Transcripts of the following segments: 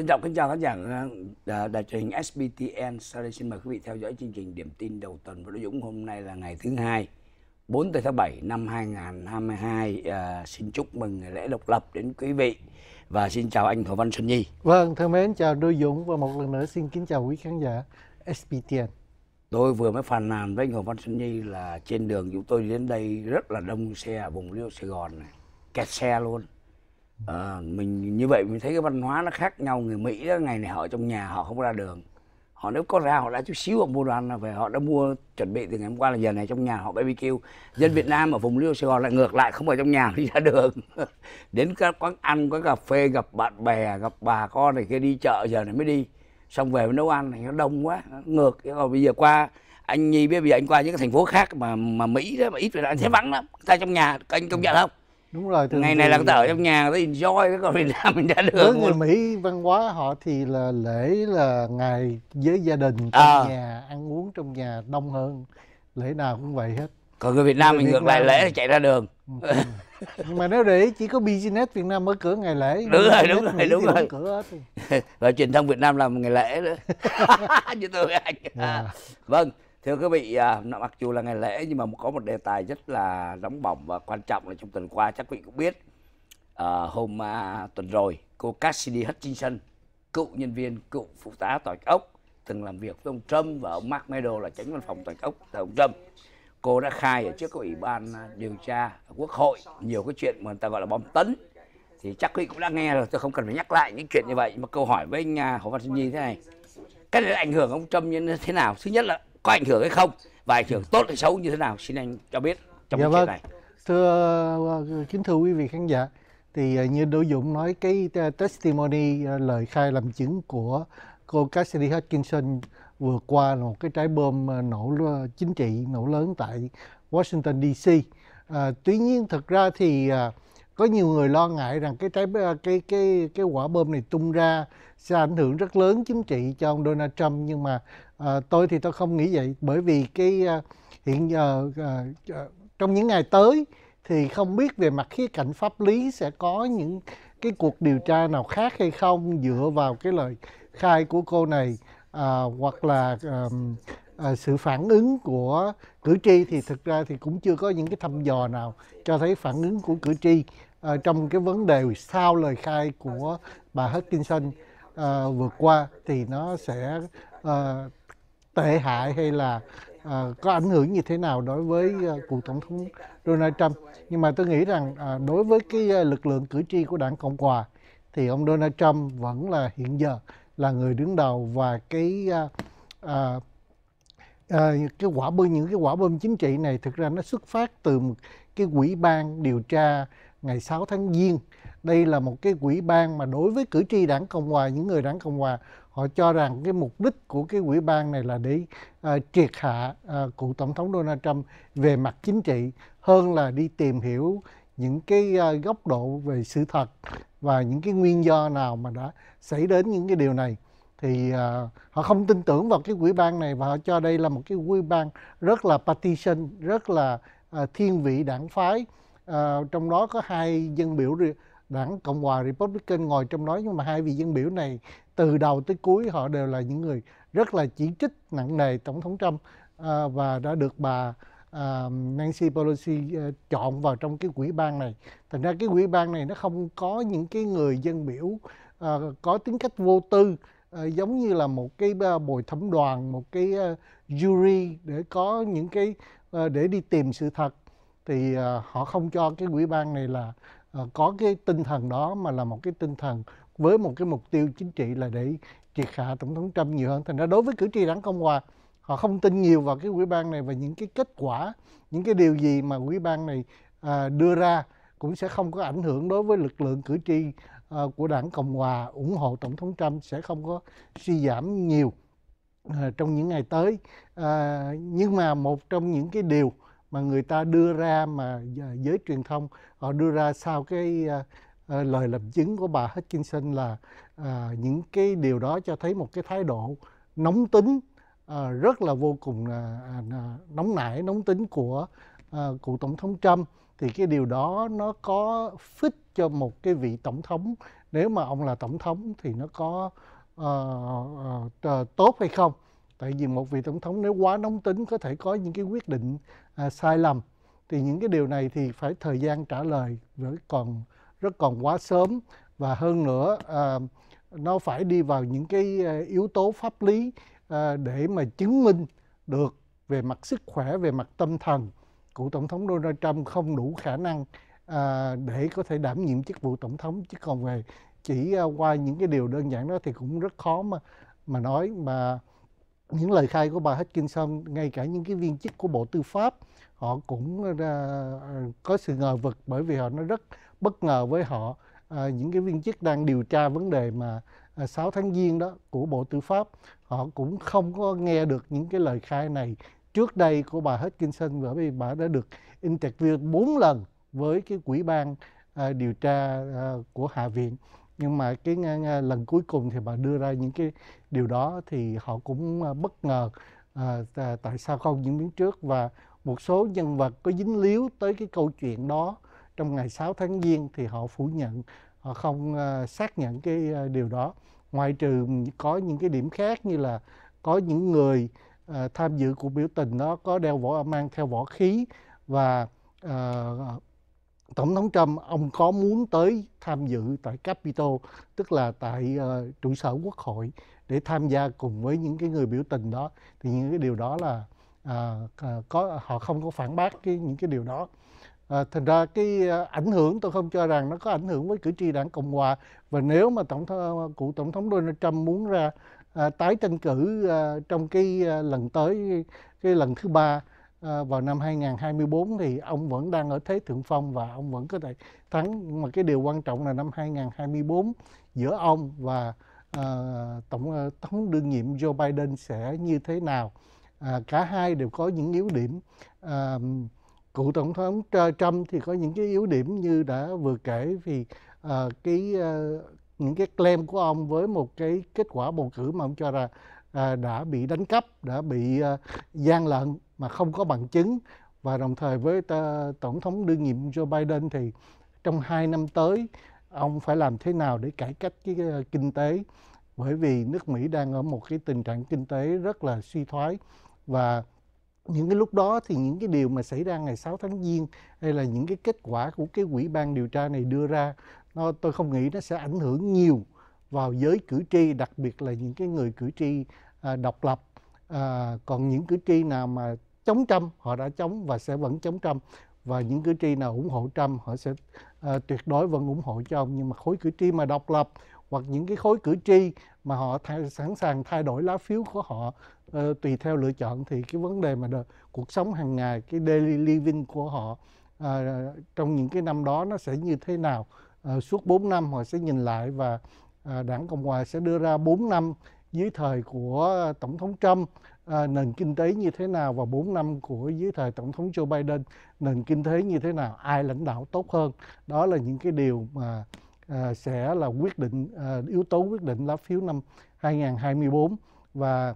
xin trọng kính chào khán giả ờ, ờ, đài truyền hình SBTN. Sau đây xin mời quý vị theo dõi chương trình Điểm tin đầu tuần với Đỗ Dũng. Hôm nay là ngày thứ hai, 4 tháng 7 năm 2022. À, ờ, xin chúc mừng ngày lễ độc lập đến quý vị và xin chào anh Thổ Văn Xuân Nhi. Vâng, thân mến chào Đỗ Dũng và một lần nữa xin kính chào quý khán giả SBTN. Tôi vừa mới phàn nàn với anh Hồ Văn Xuân Nhi là trên đường chúng tôi đến đây rất là đông xe ở vùng Liêu Sài Gòn này, kẹt xe luôn à, mình như vậy mình thấy cái văn hóa nó khác nhau người mỹ đó, ngày này họ trong nhà họ không ra đường họ nếu có ra họ đã chút xíu họ mua đoàn là về họ đã mua chuẩn bị từ ngày hôm qua là giờ này trong nhà họ BBQ dân Việt Nam ở vùng Liêu Sài Gòn lại ngược lại không ở trong nhà đi ra đường đến các quán ăn quán cà phê gặp bạn bè gặp bà con này kia đi chợ giờ này mới đi xong về nấu ăn này nó đông quá nó ngược còn bây giờ qua anh Nhi biết vì anh qua những cái thành phố khác mà mà Mỹ đó mà ít về là anh thấy vắng lắm ta trong nhà anh công nhận không đúng rồi thường ngày này là người ở trong nhà người ta enjoy cái còn Việt Nam mình đã được với người Mỹ văn hóa họ thì là lễ là ngày với gia đình trong à. nhà ăn uống trong nhà đông hơn lễ nào cũng vậy hết còn người Việt Nam mình ngược lại lễ là chạy ra đường ừ. nhưng mà nếu để chỉ có business Việt Nam mở cửa ngày lễ đúng rồi đúng rồi đúng rồi cửa hết. và truyền thông Việt Nam làm ngày lễ nữa như tôi anh yeah. Dạ. vâng thưa quý vị à, mặc dù là ngày lễ nhưng mà có một đề tài rất là nóng bỏng và quan trọng là trong tuần qua chắc quý vị cũng biết à, hôm à, tuần rồi cô Cassidy Hutchinson cựu nhân viên cựu phụ tá tòa ốc từng làm việc với ông Trump và ông Mark Meadow là tránh văn phòng tòa ốc tại ông Trump cô đã khai ở trước các ủy ban điều tra quốc hội nhiều cái chuyện mà người ta gọi là bom tấn thì chắc quý vị cũng đã nghe rồi tôi không cần phải nhắc lại những chuyện như vậy mà câu hỏi với anh à, Hồ Văn Sinh Nhi thế này cái này ảnh hưởng ông Trump như thế nào thứ nhất là có ảnh hưởng hay không và ảnh hưởng tốt hay xấu như thế nào xin anh cho biết trong dạ vâng. này thưa ờ, kính thưa quý vị khán giả thì ờ, như Đỗ Dũng nói cái ờ, testimony lời khai làm chứng của cô Cassidy Hutchinson vừa qua là một cái trái bom nổ chính trị nổ lớn tại Washington DC. À, tuy nhiên thực ra thì có nhiều người lo ngại rằng cái trái cái cái cái quả bom này tung ra sẽ ảnh hưởng rất lớn chính trị cho ông Donald Trump nhưng mà À, tôi thì tôi không nghĩ vậy bởi vì cái à, hiện giờ à, trong những ngày tới thì không biết về mặt khía cạnh pháp lý sẽ có những cái cuộc điều tra nào khác hay không dựa vào cái lời khai của cô này à, hoặc là à, à, sự phản ứng của cử tri thì thực ra thì cũng chưa có những cái thăm dò nào cho thấy phản ứng của cử tri à, trong cái vấn đề sau lời khai của bà Hutchinson à, vừa qua thì nó sẽ à, tệ hại hay là à, có ảnh hưởng như thế nào đối với à, ờ, cuộc tổng thống Donald Trump. Nhưng mà tôi nghĩ rằng à, đối với cái à, lực lượng cử tri của đảng Cộng hòa thì ông Donald Trump vẫn là hiện giờ là người đứng đầu và cái à, à, cái quả bơm những cái quả bơm chính trị này thực ra nó xuất phát từ một cái quỹ ban điều tra ngày 6 tháng giêng đây là một cái quỹ ban mà đối với cử tri đảng cộng hòa những người đảng cộng hòa họ cho rằng cái mục đích của cái quỹ ban này là để uh, triệt hạ uh, cựu tổng thống Donald Trump về mặt chính trị hơn là đi tìm hiểu những cái uh, góc độ về sự thật và những cái nguyên do nào mà đã xảy đến những cái điều này thì uh, họ không tin tưởng vào cái quỹ ban này và họ cho đây là một cái quỹ ban rất là partisan rất là uh, thiên vị đảng phái uh, trong đó có hai dân biểu đảng cộng hòa republican ngồi trong đó nhưng mà hai vị dân biểu này từ đầu tới cuối họ đều là những người rất là chỉ trích nặng nề tổng thống Trump à, và đã được bà à, Nancy Pelosi à, chọn vào trong cái quỹ ban này. Thành ra cái quỹ ban này nó không có những cái người dân biểu à, có tính cách vô tư à, giống như là một cái à, bồi thẩm đoàn, một cái à, jury để có những cái à, để đi tìm sự thật thì à, họ không cho cái quỹ ban này là à, có cái tinh thần đó mà là một cái tinh thần với một cái mục tiêu chính trị là để triệt hạ tổng thống Trump nhiều hơn. Thành ra đối với cử tri đảng Cộng hòa họ không tin nhiều vào cái ủy ban này và những cái kết quả, những cái điều gì mà ủy ban này à, đưa ra cũng sẽ không có ảnh hưởng đối với lực lượng cử tri à, của đảng Cộng hòa ủng hộ tổng thống Trump sẽ không có suy giảm nhiều à, trong những ngày tới. À, nhưng mà một trong những cái điều mà người ta đưa ra mà à, giới truyền thông họ đưa ra sau cái à, Ờ, lời lập chứng của bà Hutchinson là uh, những cái điều đó cho thấy một cái thái độ nóng tính uh, rất là vô cùng uh, nóng nảy nóng tính của uh, cụ tổng thống Trump thì cái điều đó nó có fit cho một cái vị tổng thống nếu mà ông là tổng thống thì nó có uh, uh, tốt hay không tại vì một vị tổng thống nếu quá nóng tính có thể có những cái quyết định uh, sai lầm thì những cái điều này thì phải thời gian trả lời vẫn còn rất còn quá sớm và hơn nữa à, nó phải đi vào những cái à, yếu tố pháp lý à, để mà chứng minh được về mặt sức khỏe về mặt tâm thần của tổng thống Donald Trump không đủ khả năng à, để có thể đảm nhiệm chức vụ tổng thống chứ còn về chỉ à, qua những cái điều đơn giản đó thì cũng rất khó mà mà nói mà những lời khai của bà Hutchinson ngay cả những cái viên chức của Bộ Tư pháp họ cũng uh, có sự ngờ vực bởi vì họ nó rất bất ngờ với họ à, những cái viên chức đang điều tra vấn đề mà à, ờ, 6 tháng giêng đó của Bộ Tư pháp họ cũng không có nghe được những cái lời khai này trước đây của bà Hutchinson bởi vì bà đã được interview 4 lần với cái quỹ ban à, điều tra à, của Hạ viện nhưng mà cái à, lần cuối cùng thì bà đưa ra những cái điều đó thì họ cũng à, bất ngờ à, tại sao không những biến trước và một số nhân vật có dính líu tới cái câu chuyện đó trong ngày 6 tháng Giêng thì họ phủ nhận, họ không uh, xác nhận cái uh, điều đó. Ngoại trừ có những cái điểm khác như là có những người uh, tham dự cuộc biểu tình đó có đeo võ mang theo võ khí và uh, Tổng thống Trump ông có muốn tới tham dự tại Capitol, tức là tại uh, trụ sở Quốc hội để tham gia cùng với những cái người biểu tình đó thì những cái điều đó là à, có họ không có phản bác cái những cái điều đó à, thành ra cái ờ, ảnh hưởng tôi không cho rằng nó có ảnh hưởng với cử tri đảng cộng hòa và nếu mà tổng thống cụ tổng thống donald trump muốn ra à, tái tranh cử à, trong cái à, lần tới cái lần thứ ba à, vào năm 2024 thì ông vẫn đang ở thế thượng phong và ông vẫn có thể thắng mà cái điều quan trọng là năm 2024 giữa ông và à, tổng thống đương nhiệm Joe Biden sẽ như thế nào à, cả hai đều có những yếu điểm à, cựu tổng thống Trump thì có những cái yếu điểm như đã vừa kể vì à, cái à, những cái claim của ông với một cái kết quả bầu cử mà ông cho là à, đã bị đánh cắp đã bị à, gian lận mà không có bằng chứng và đồng thời với ta, tổng thống đương nhiệm Joe Biden thì trong hai năm tới ông phải làm thế nào để cải cách cái à, kinh tế bởi vì nước Mỹ đang ở một cái tình trạng kinh tế rất là suy thoái và những cái lúc đó thì những cái điều mà xảy ra ngày 6 tháng giêng hay là những cái kết quả của cái quỹ ban điều tra này đưa ra nó tôi không nghĩ nó sẽ ảnh hưởng nhiều vào giới cử tri đặc biệt là những cái người cử tri à, độc lập à, còn những cử tri nào mà chống Trump họ đã chống và sẽ vẫn chống Trump và những cử tri nào ủng hộ Trump họ sẽ à, tuyệt đối vẫn ủng hộ cho ông nhưng mà khối cử tri mà độc lập hoặc những cái khối cử tri mà họ thay, sẵn sàng thay đổi lá phiếu của họ uh, tùy theo lựa chọn thì cái vấn đề mà đời, cuộc sống hàng ngày cái daily living của họ uh, trong những cái năm đó nó sẽ như thế nào uh, suốt 4 năm họ sẽ nhìn lại và uh, đảng cộng hòa sẽ đưa ra 4 năm dưới thời của tổng thống Trump à, nền kinh tế như thế nào và 4 năm của dưới thời tổng thống Joe Biden nền kinh tế như thế nào ai lãnh đạo tốt hơn đó là những cái điều mà À, sẽ là quyết định à, yếu tố quyết định lá phiếu năm 2024 và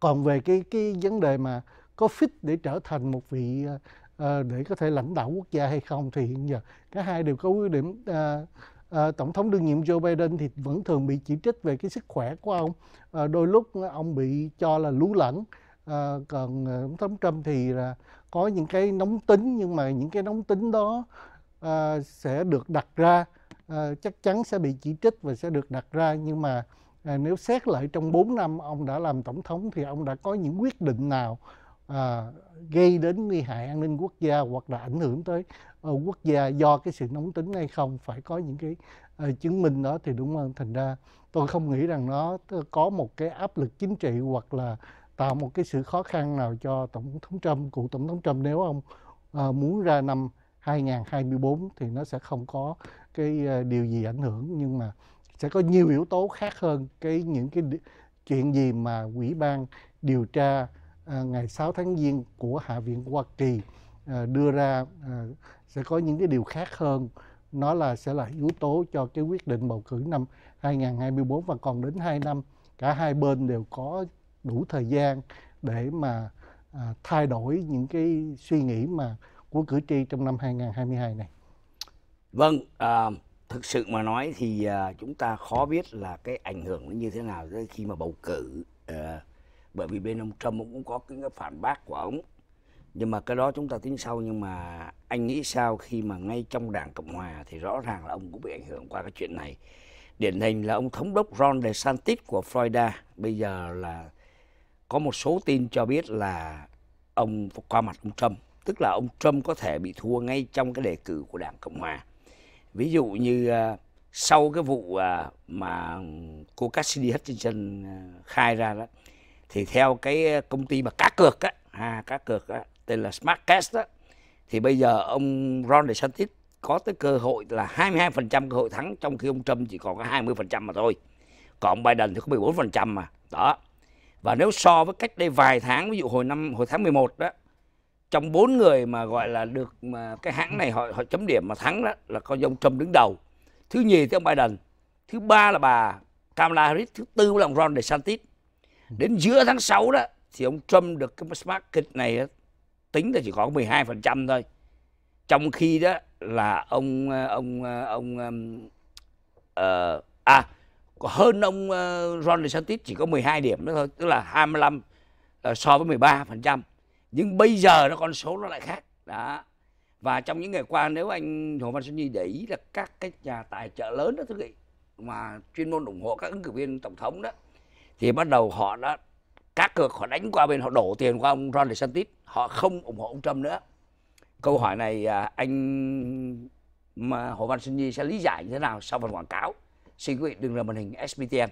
còn về cái cái vấn đề mà có fit để trở thành một vị à, à, để có thể lãnh đạo quốc gia hay không thì hiện giờ cả hai đều có ưu điểm à, à, tổng thống đương nhiệm Joe Biden thì vẫn thường bị chỉ trích về cái sức khỏe của ông à, đôi lúc ông bị cho là lú lẫn à, còn à, tổng thống Trump thì là có những cái nóng tính nhưng mà những cái nóng tính đó à, sẽ được đặt ra Ờ, chắc chắn sẽ bị chỉ trích và sẽ được đặt ra nhưng mà uh, nếu xét lại trong 4 năm ông đã làm tổng thống thì ông đã có những quyết định nào uh, gây đến nguy hại an ninh quốc gia hoặc là ảnh hưởng tới uh, quốc gia do cái sự nóng tính hay không phải có những cái uh, chứng minh đó thì đúng không thành ra tôi không nghĩ rằng nó có một cái áp lực chính trị hoặc là tạo một cái sự khó khăn nào cho tổng thống Trump cụ tổng thống Trump nếu ông uh, muốn ra năm 2024 thì nó sẽ không có cái ờ, điều gì ảnh hưởng nhưng mà sẽ có nhiều yếu tố khác hơn cái những cái chuyện gì mà quỹ ban điều tra ờ, ngày 6 tháng giêng của hạ viện hoa kỳ ờ, đưa ra sẽ có những cái điều khác hơn nó là sẽ là yếu tố cho cái quyết định bầu cử năm 2024 và còn đến 2 năm cả hai bên đều có đủ thời gian để mà thay đổi những cái suy nghĩ mà của cử tri trong năm 2022 này vâng à, thực sự mà nói thì à, chúng ta khó biết là cái ảnh hưởng nó như thế nào khi mà bầu cử à, bởi vì bên ông trump cũng có cái phản bác của ông nhưng mà cái đó chúng ta tính sau nhưng mà anh nghĩ sao khi mà ngay trong đảng cộng hòa thì rõ ràng là ông cũng bị ảnh hưởng qua cái chuyện này điển hình là ông thống đốc ron desantis của florida bây giờ là có một số tin cho biết là ông qua mặt ông trump tức là ông trump có thể bị thua ngay trong cái đề cử của đảng cộng hòa ví dụ như à, sau cái vụ à, mà cô Cassidy Hutchinson à, khai ra đó thì theo cái công ty mà cá cược á à, cá cược á, tên là Smartcast đó thì bây giờ ông Ron DeSantis có tới cơ hội là 22% cơ hội thắng trong khi ông Trump chỉ còn có 20% mà thôi. Còn Biden thì có 14% mà. Đó. Và nếu so với cách đây vài tháng ví dụ hồi năm hồi tháng 11 đó trong bốn người mà gọi là được mà cái hãng này họ họ chấm điểm mà thắng đó là có ông Trump đứng đầu thứ nhì thì ông Biden thứ ba là bà Kamala Harris thứ tư là ông Ron DeSantis đến giữa tháng 6 đó thì ông Trump được cái smart kịch này đó, tính là chỉ có 12% thôi trong khi đó là ông ờ, ông ờ, ông, ông uh, ờ, à hơn ông Ron DeSantis chỉ có 12 điểm nữa thôi tức là 25 uh, so với 13% nhưng bây giờ nó con số nó lại khác đó và trong những ngày qua nếu anh hồ văn xuân nhi để ý là các cái nhà tài trợ lớn đó thưa quý vị mà chuyên môn ủng hộ các ứng cử viên tổng thống đó thì bắt đầu họ đã các cược họ đánh qua bên họ đổ tiền qua ông Ron DeSantis họ không ủng hộ ông Trump nữa câu hỏi này à, anh mà Hồ Văn Xuân Nhi sẽ lý giải như thế nào sau phần quảng cáo xin quý vị đừng rời màn hình SBTN